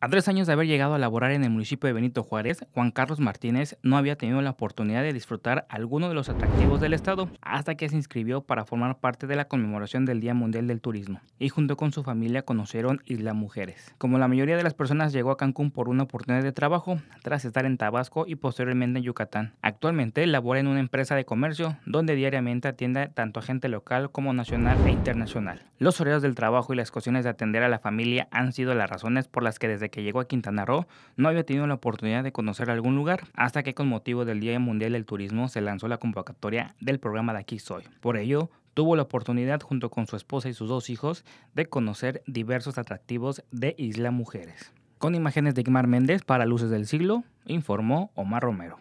A tres años de haber llegado a laborar en el municipio de Benito Juárez, Juan Carlos Martínez no había tenido la oportunidad de disfrutar alguno de los atractivos del estado hasta que se inscribió para formar parte de la conmemoración del Día Mundial del Turismo y junto con su familia conocieron Isla Mujeres. Como la mayoría de las personas llegó a Cancún por una oportunidad de trabajo tras estar en Tabasco y posteriormente en Yucatán. Actualmente labora en una empresa de comercio donde diariamente atiende tanto a gente local como nacional e internacional. Los horarios del trabajo y las cuestiones de atender a la familia han sido las razones por las que desde que llegó a Quintana Roo no había tenido la oportunidad de conocer algún lugar, hasta que con motivo del Día Mundial del Turismo se lanzó la convocatoria del programa de Aquí Soy. Por ello, tuvo la oportunidad junto con su esposa y sus dos hijos de conocer diversos atractivos de Isla Mujeres. Con imágenes de Guimar Méndez para Luces del Siglo, informó Omar Romero.